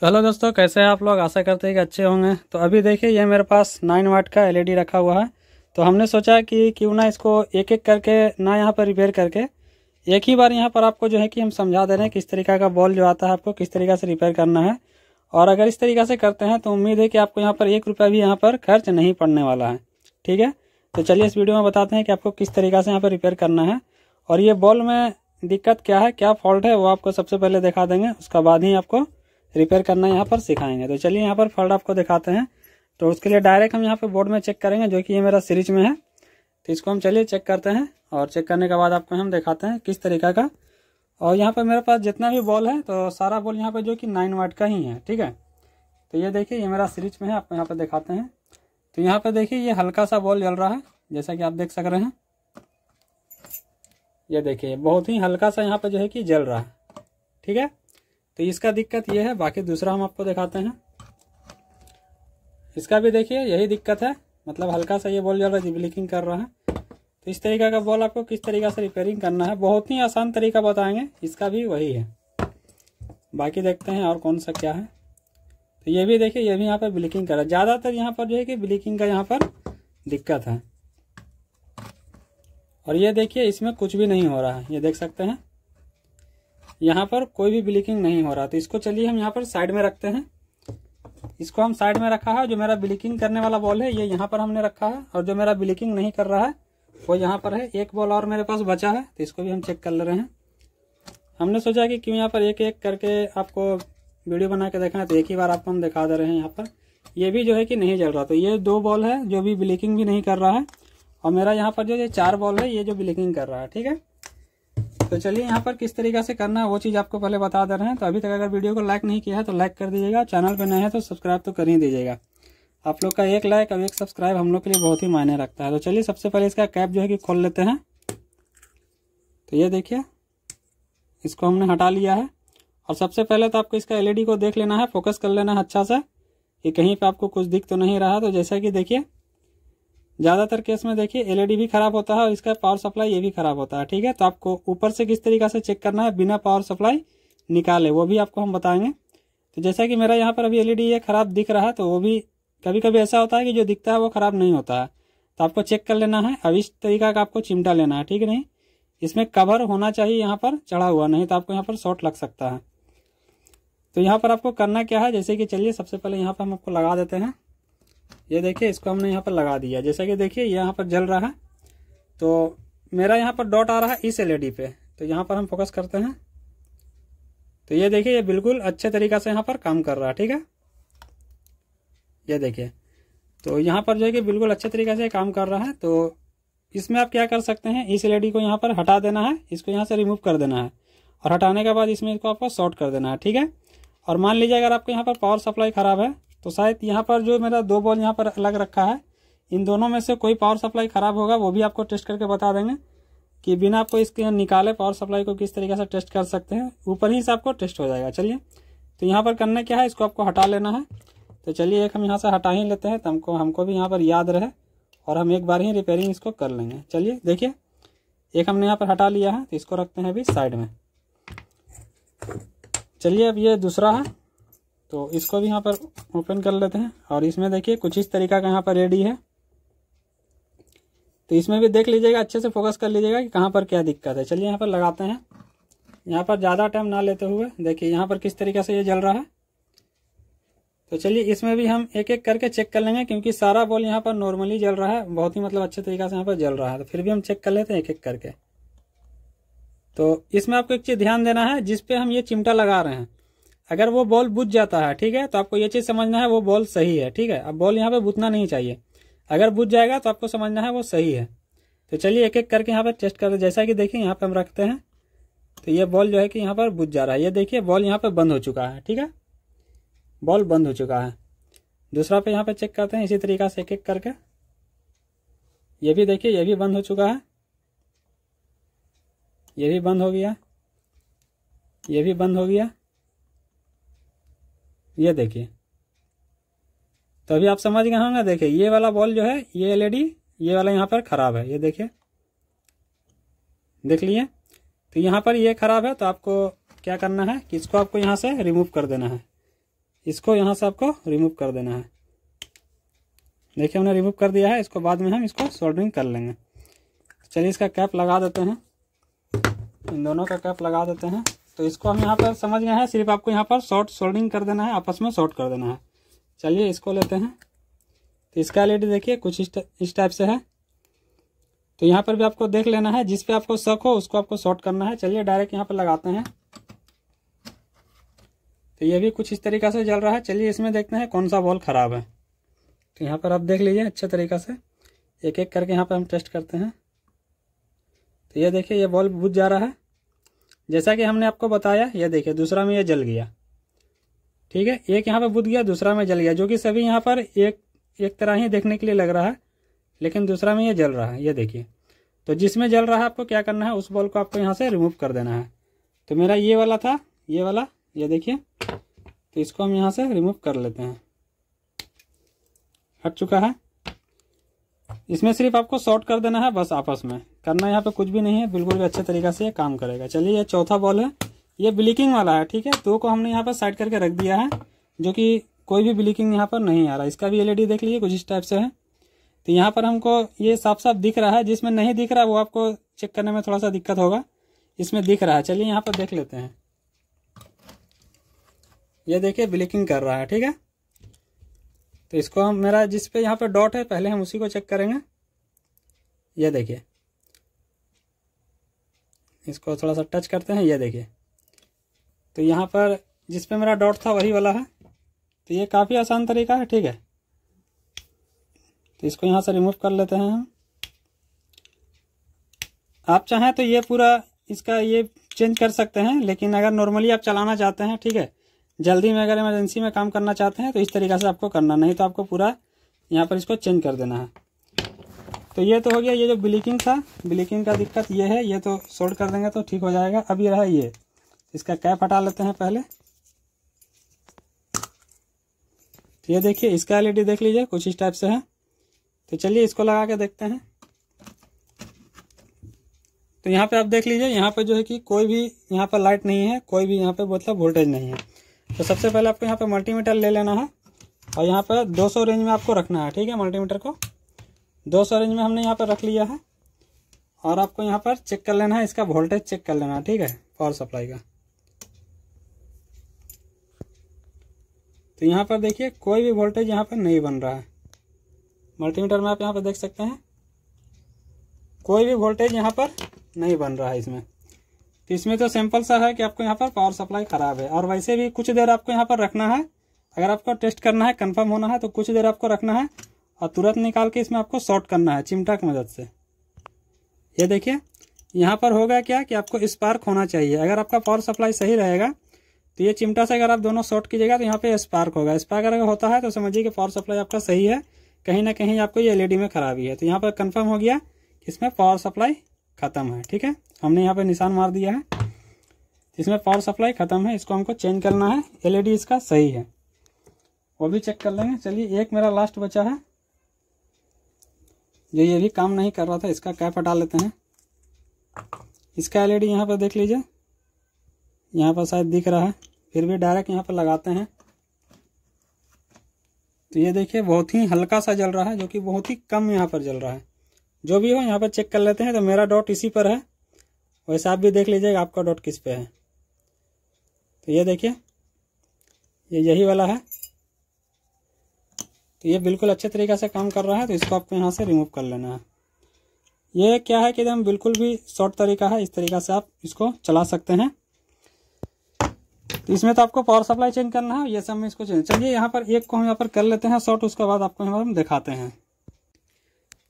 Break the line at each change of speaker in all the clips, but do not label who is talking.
तो हेलो दोस्तों कैसे हैं आप लोग आशा करते हैं कि अच्छे होंगे तो अभी देखिए ये मेरे पास नाइन वाट का एलईडी रखा हुआ है तो हमने सोचा कि क्यों ना इसको एक एक करके ना यहाँ पर रिपेयर करके एक ही बार यहाँ पर आपको जो है कि हम समझा दे रहे हैं किस तरीका का बॉल जो आता है आपको किस तरीका से रिपेयर करना है और अगर इस तरीका से करते हैं तो उम्मीद है कि आपको यहाँ पर एक रुपया भी यहाँ पर खर्च नहीं पड़ने वाला है ठीक है तो चलिए इस वीडियो में बताते हैं कि आपको किस तरीका से यहाँ पर रिपेयर करना है और ये बॉल में दिक्कत क्या है क्या फॉल्ट है वो आपको सबसे पहले दिखा देंगे उसका बाद ही आपको रिपेयर करना यहाँ पर सिखाएंगे तो चलिए यहाँ पर फर्ड आपको दिखाते हैं तो उसके लिए डायरेक्ट हम यहाँ पर बोर्ड में चेक करेंगे जो कि ये मेरा सीरीज में है तो इसको हम चलिए चेक करते हैं और चेक करने के बाद आपको हम दिखाते हैं किस तरीका का और यहाँ पर मेरे पास जितना भी बॉल है तो सारा बॉल यहाँ पर जो कि नाइन वाट का ही है ठीक है तो ये देखिए ये मेरा सीरीज में है आपको यहाँ पर दिखाते हैं तो यहाँ पर देखिए ये हल्का सा बॉल जल रहा है जैसा कि आप देख सक रहे हैं ये देखिए बहुत ही हल्का सा यहाँ पर जो है कि जल रहा है ठीक है तो इसका दिक्कत ये है बाकी दूसरा हम आपको दिखाते हैं इसका भी देखिए यही दिक्कत है मतलब हल्का सा ये बॉल जल रहा है ब्लिकिंग कर रहा है तो इस तरीका का बॉल आपको किस तरीका से रिपेयरिंग करना है बहुत ही आसान तरीका बताएंगे इसका भी वही है बाकी देखते हैं और कौन सा क्या है तो ये भी देखिए ये भी यहाँ पर ब्लिकिंग कर रहा है ज़्यादातर यहाँ पर जो है कि ब्लिकिंग का यहाँ पर दिक्कत है और ये देखिए इसमें कुछ भी नहीं हो रहा है ये देख सकते हैं यहाँ पर कोई भी ब्लिकिंग नहीं हो रहा तो इसको चलिए हम यहाँ पर साइड में रखते हैं इसको हम साइड में रखा है जो मेरा ब्लिकिंग करने वाला बॉल है ये यह यहाँ पर हमने रखा है और जो मेरा ब्लिकिंग नहीं कर रहा है वो यहाँ पर है एक बॉल और मेरे पास बचा है तो इसको भी हम चेक कर ले रहे हैं हमने सोचा कि क्यों यहाँ पर एक एक करके आपको वीडियो बना के देखना है तो एक ही बार आपको हम दिखा दे रहे हैं यहाँ पर ये भी जो है कि नहीं जल रहा तो ये दो बॉल है जो भी ब्लिकिंग भी नहीं कर रहा है और मेरा यहाँ पर जो ये चार बॉल है ये जो ब्लिकिंग कर रहा है ठीक है तो चलिए यहाँ पर किस तरीके से करना है वो चीज़ आपको पहले बता दे रहे हैं तो अभी तक अगर वीडियो को लाइक नहीं किया है तो लाइक कर दीजिएगा चैनल पर नए हैं तो सब्सक्राइब तो कर ही दीजिएगा आप लोग का एक लाइक और एक सब्सक्राइब हम लोग के लिए बहुत ही मायने रखता है तो चलिए सबसे पहले इसका कैप जो है कि खोल लेते हैं तो ये देखिए इसको हमने हटा लिया है और सबसे पहले तो आपको इसका एलईडी को देख लेना है फोकस कर लेना है अच्छा सा कि कहीं पे आपको कुछ दिख तो नहीं रहा तो जैसा कि देखिए ज्यादातर केस में देखिए एलईडी e भी खराब होता है और इसका पावर सप्लाई ये भी खराब होता है ठीक है तो आपको ऊपर से किस तरीका से चेक करना है बिना पावर सप्लाई निकाले वो भी आपको हम बताएंगे तो जैसा कि मेरा यहाँ पर अभी एलईडी e ये खराब दिख रहा है तो वो भी कभी कभी ऐसा होता है कि जो दिखता है वो खराब नहीं होता है तो आपको चेक कर लेना है अब इस तरीका का आपको चिमटा लेना है ठीक है नहीं इसमें कवर होना चाहिए यहाँ पर चढ़ा हुआ नहीं तो आपको यहाँ पर शॉर्ट लग सकता है तो यहाँ पर आपको करना क्या है जैसे कि चलिए सबसे पहले यहाँ पर हम आपको लगा देते हैं ये देखिए इसको हमने यहाँ पर लगा दिया जैसे कि देखिए यहाँ पर जल रहा है तो मेरा यहाँ पर डॉट आ रहा है इस एल पे तो यहाँ पर हम फोकस करते हैं तो ये देखिए ये बिल्कुल अच्छे तरीका से यहाँ पर काम कर रहा है ठीक है ये देखिए तो यहाँ पर जो है कि बिल्कुल अच्छे तरीके से काम कर रहा है तो इसमें आप क्या कर सकते हैं इस एल को यहाँ पर हटा देना है इसको यहाँ से रिमूव कर देना है और हटाने के बाद इसमें इसको आपको शॉर्ट कर देना है ठीक है और मान लीजिए अगर आपके यहाँ पर पावर सप्लाई खराब है तो शायद यहाँ पर जो मेरा दो बॉल यहाँ पर अलग रखा है इन दोनों में से कोई पावर सप्लाई ख़राब होगा वो भी आपको टेस्ट करके बता देंगे कि बिना आपको इसके निकाले पावर सप्लाई को किस तरीके से टेस्ट कर सकते हैं ऊपर ही से आपको टेस्ट हो जाएगा चलिए तो यहाँ पर करना क्या है इसको आपको हटा लेना है तो चलिए एक हम यहाँ से हटा ही लेते हैं तो हमको हमको भी यहाँ पर याद रहे और हम एक बार ही रिपेयरिंग इसको कर लेंगे चलिए देखिए एक हमने यहाँ पर हटा लिया है तो इसको रखते हैं अभी साइड में चलिए अब ये दूसरा है तो इसको भी यहाँ पर ओपन कर लेते हैं और इसमें देखिए कुछ इस तरीका का यहाँ पर रेडी है तो इसमें भी देख लीजिएगा अच्छे से फोकस कर लीजिएगा कि कहाँ पर क्या दिक्कत है चलिए यहाँ पर लगाते हैं यहाँ पर ज़्यादा टाइम ना लेते हुए देखिए यहाँ पर किस तरीके से ये जल रहा है तो चलिए इसमें भी हम एक एक करके चेक कर लेंगे क्योंकि सारा बॉल यहाँ पर नॉर्मली जल रहा है बहुत ही मतलब अच्छे तरीके से यहाँ पर जल रहा है तो फिर भी हम चेक कर लेते हैं एक एक करके तो इसमें आपको एक चीज़ ध्यान देना है जिसपे हम ये चिमटा लगा रहे हैं अगर वो बॉल बुझ जाता है ठीक है तो आपको ये चीज समझना है वो बॉल सही है ठीक है अब बॉल यहाँ पे बुझना नहीं चाहिए अगर बुझ जाएगा तो आपको समझना है वो सही है तो चलिए एक एक करके यहाँ पर टेस्ट करते हैं जैसा कि देखिए यहाँ पे हम रखते हैं तो ये बॉल जो है कि यहाँ पर बुझ जा रहा है ये देखिए बॉल यहाँ पर बंद हो चुका है ठीक है बॉल बंद हो चुका है दूसरा पे यहाँ पे चेक करते हैं इसी तरीका से एक एक करके ये भी देखिए ये भी बंद हो चुका है ये भी बंद हो गया ये भी बंद हो गया ये देखिए तो अभी आप समझ गए होंगे देखिए ये वाला बॉल जो है ये एलईडी ये वाला यहाँ पर ख़राब है ये देखिए देख लिए तो यहाँ पर ये ख़राब है तो आपको क्या करना है कि इसको आपको यहाँ से रिमूव कर देना है इसको यहाँ से आपको रिमूव कर देना है देखिए हमने रिमूव कर दिया है इसको बाद में हम इसको सोल्डरिंग कर लेंगे चलिए इसका कैप लगा देते हैं इन दोनों का कैप लगा देते हैं तो इसको हम यहाँ पर समझ गए हैं सिर्फ आपको यहाँ पर शॉर्ट सोल्डिंग कर देना है आपस में शॉर्ट कर देना है चलिए इसको लेते हैं तो इसका एल देखिए कुछ इस टाइप से है तो यहाँ पर भी आपको देख लेना है जिस पे आपको शक हो उसको आपको शॉर्ट करना है चलिए डायरेक्ट यहाँ पर लगाते हैं तो ये भी कुछ इस तरीका से जल रहा है चलिए इसमें देखते हैं कौन सा बॉल ख़राब है तो यहाँ पर आप देख लीजिए अच्छे तरीका से एक एक करके यहाँ पर हम टेस्ट करते हैं तो ये देखिए ये बॉल बुझ जा रहा है जैसा कि हमने आपको बताया ये देखिए दूसरा में यह जल गया ठीक है एक यहाँ पर बुध गया दूसरा में जल गया जो कि सभी यहाँ पर एक एक तरह ही देखने के लिए लग रहा है लेकिन दूसरा में ये जल रहा है यह देखिए तो जिसमें जल रहा है आपको क्या करना है उस बॉल को आपको यहाँ से रिमूव कर देना है तो मेरा ये वाला था ये वाला ये देखिए तो इसको हम यहाँ से रिमूव कर लेते हैं हट चुका है इसमें सिर्फ आपको शॉर्ट कर देना है बस आपस में करना यहाँ पे कुछ भी नहीं है बिल्कुल भी अच्छे तरीके से ये काम करेगा चलिए ये चौथा बॉल है ये ब्लिकिंग वाला है ठीक है दो को हमने यहाँ पर साइड करके रख दिया है जो कि कोई भी ब्लिकिंग यहाँ पर नहीं आ रहा इसका भी एलईडी देख लीजिए कुछ इस टाइप से है तो यहाँ पर हमको ये साफ साफ दिख रहा है जिसमें नहीं दिख रहा वो आपको चेक करने में थोड़ा सा दिक्कत होगा इसमें दिख रहा है चलिए यहाँ पर देख लेते हैं ये देखिए ब्लिकिंग कर रहा है ठीक है तो इसको हम मेरा जिस यहाँ पर डॉट है पहले हम उसी को चेक करेंगे ये देखिए इसको थोड़ा सा टच करते हैं ये देखिए तो यहाँ पर जिस पे मेरा डॉट था वही वाला है तो ये काफ़ी आसान तरीका है ठीक है तो इसको यहाँ से रिमूव कर लेते हैं हम आप चाहें तो ये पूरा इसका ये चेंज कर सकते हैं लेकिन अगर नॉर्मली आप चलाना चाहते हैं ठीक है जल्दी में अगर इमरजेंसी में काम करना चाहते हैं तो इस तरीके से आपको करना नहीं तो आपको पूरा यहाँ पर इसको चेंज कर देना है तो ये तो हो गया ये जो ब्लीकिंग था ब्लीकिंग का दिक्कत ये है ये तो सोल्ड कर देंगे तो ठीक हो जाएगा अभी रहा ये इसका कैप हटा लेते हैं पहले तो ये देखिए इसका एल देख लीजिए कुछ इस टाइप से है तो चलिए इसको लगा के देखते हैं तो यहाँ पे आप देख लीजिए यहाँ पे जो है कि कोई भी यहाँ पर लाइट नहीं है कोई भी यहाँ पे मतलब वोल्टेज नहीं है तो सबसे पहले आपको यहाँ पे मल्टीमीटर ले लेना है और यहाँ पे 200 रेंज में आपको रखना है ठीक है मल्टीमीटर को दो सौ रेंज में हमने यहाँ पर रख लिया है और आपको यहाँ पर चेक कर लेना है इसका वोल्टेज चेक कर लेना है ठीक है पावर सप्लाई का तो यहाँ पर देखिए कोई भी वोल्टेज यहाँ पर नहीं बन रहा है मल्टीमीटर में आप यहाँ पर देख सकते हैं कोई भी वोल्टेज यहाँ पर नहीं बन रहा है इसमें तो इसमें तो सिंपल सा है कि आपको यहाँ पर पावर सप्लाई ख़राब है और वैसे भी कुछ देर आपको यहाँ पर रखना है अगर आपको टेस्ट करना है कंफर्म होना है तो कुछ देर आपको रखना है और तुरंत निकाल के इसमें आपको शॉर्ट करना है चिमटा की मदद से ये देखिए यहाँ पर होगा क्या कि आपको स्पार्क होना चाहिए अगर आपका पावर सप्लाई सही रहेगा तो ये चिमटा से अगर आप दोनों शॉर्ट कीजिएगा तो यहाँ पे स्पार्क होगा स्पार्क अगर होता है तो समझिए कि पावर सप्लाई आपका सही है कहीं ना कहीं आपको ये एलईडी में खराबी है तो यहाँ पर कंफर्म हो गया कि इसमें पावर सप्लाई खत्म है ठीक है हमने यहाँ पर निशान मार दिया है इसमें पावर सप्लाई खत्म है इसको हमको चेंज करना है एलईडी इसका सही है वो भी चेक कर लेंगे चलिए एक मेरा लास्ट बचा है जो ये भी काम नहीं कर रहा था इसका कैप हटा लेते हैं इसका एलईडी e यहाँ पर देख लीजिए यहाँ पर शायद दिख रहा है फिर भी डायरेक्ट यहाँ पर लगाते हैं तो ये देखिए बहुत ही हल्का सा जल रहा है जो कि बहुत ही कम यहाँ पर जल रहा है जो भी हो यहाँ पर चेक कर लेते हैं तो मेरा डॉट इसी पर है वैसे आप भी देख लीजिएगा आपका डॉट किस पे है तो ये देखिए ये यही वाला है तो ये बिल्कुल अच्छे तरीके से काम कर रहा है तो इसको आपको यहाँ से रिमूव कर लेना है ये क्या है कि एकदम बिल्कुल भी शॉर्ट तरीका है इस तरीका से आप इसको चला सकते हैं तो इसमें तो आपको पावर सप्लाई चेंज करना है ये सब में इसको चेंज चलिए यहाँ पर एक को हम यहाँ पर कर लेते हैं शॉर्ट उसके बाद आपको यहाँ हम दिखाते हैं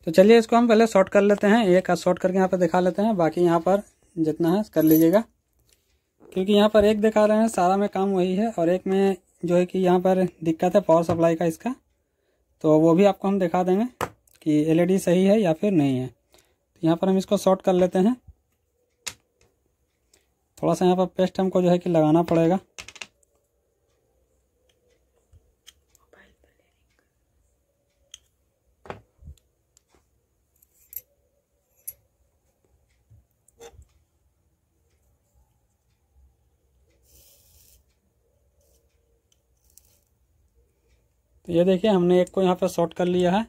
तो चलिए इसको हम पहले शॉर्ट कर लेते हैं एक शॉर्ट करके यहाँ पर दिखा लेते हैं बाकी यहाँ पर जितना है कर लीजिएगा क्योंकि यहाँ पर एक दिखा रहे हैं सारा में काम वही है और एक में जो है कि यहाँ पर दिक्कत है पावर सप्लाई का इसका तो वो भी आपको हम दिखा देंगे कि एलईडी e सही है या फिर नहीं है तो यहाँ पर हम इसको शॉर्ट कर लेते हैं थोड़ा सा यहाँ पर पेस्ट हमको जो है कि लगाना पड़ेगा तो ये देखिए हमने एक को यहाँ पर शॉर्ट कर लिया है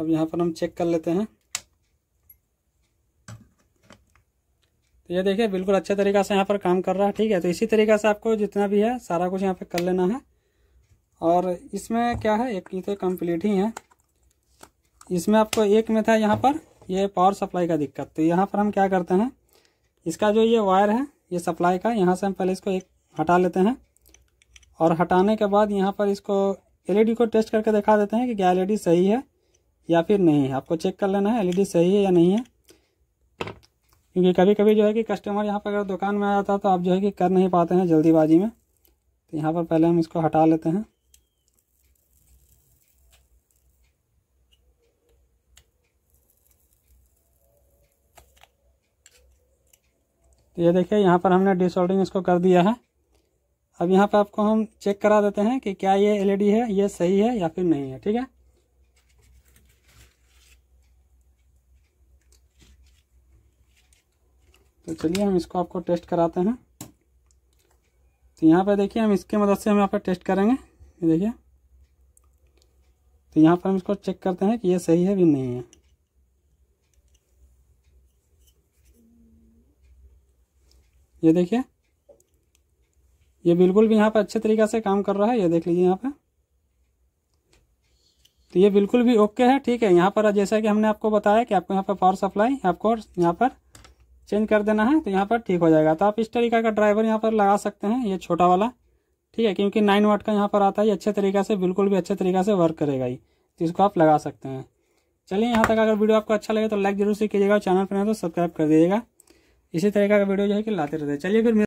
अब यहाँ पर हम चेक कर लेते हैं तो ये देखिए बिल्कुल अच्छे तरीका से यहाँ पर काम कर रहा है ठीक है तो इसी तरीका से आपको जितना भी है सारा कुछ यहाँ पर कर लेना है और इसमें क्या है एक ये तो कंप्लीट ही है इसमें आपको एक में था यहाँ पर ये पावर सप्लाई का दिक्कत तो यहाँ पर हम क्या करते हैं इसका जो ये वायर है ये सप्लाई का यहाँ से हम पहले इसको एक हटा लेते हैं और हटाने के बाद यहाँ पर इसको एलईडी e को टेस्ट करके दिखा देते हैं कि क्या एलईडी e सही है या फिर नहीं है आपको चेक कर लेना है एलईडी e सही है या नहीं है क्योंकि कभी कभी जो है कि कस्टमर यहाँ पर अगर दुकान में आ जाता है तो आप जो है कि कर नहीं पाते हैं जल्दीबाजी में तो यहाँ पर पहले हम इसको हटा लेते हैं तो ये देखिए यहाँ पर हमने डिसऑर्डिंग इसको कर दिया है अब यहाँ पे आपको हम चेक करा देते हैं कि क्या ये एलईडी e है ये सही है या फिर नहीं है ठीक है तो चलिए हम इसको आपको टेस्ट कराते हैं तो यहाँ पे देखिए हम इसके मदद से हम यहाँ पे टेस्ट करेंगे ये देखिए तो यहाँ पर हम इसको चेक करते हैं कि ये सही है भी नहीं है ये देखिए ये बिल्कुल भी यहाँ पे अच्छे तरीके से काम कर रहा है ये देख लीजिए यहाँ पे तो ये बिल्कुल भी ओके है ठीक है यहाँ पर जैसा कि हमने आपको बताया कि आपको यहाँ पर पावर सप्लाई आपको यहाँ पर चेंज कर देना है तो यहाँ पर ठीक हो जाएगा तो आप इस तरीका का ड्राइवर यहाँ पर लगा सकते हैं ये छोटा वाला ठीक है क्योंकि नाइन वाट का यहाँ पर आता है ये अच्छे तरीके से बिल्कुल भी अच्छे तरीका से वर्क करेगा ही तो इसको आप लगा सकते हैं चलिए यहाँ तक अगर वीडियो आपको अच्छा लगे तो लाइक जरूर से कीजिएगा चैनल पर नहीं तो सब्सक्राइब कर दीजिएगा इसी तरीके का वीडियो जो है कि लाते रहते चलिए फिर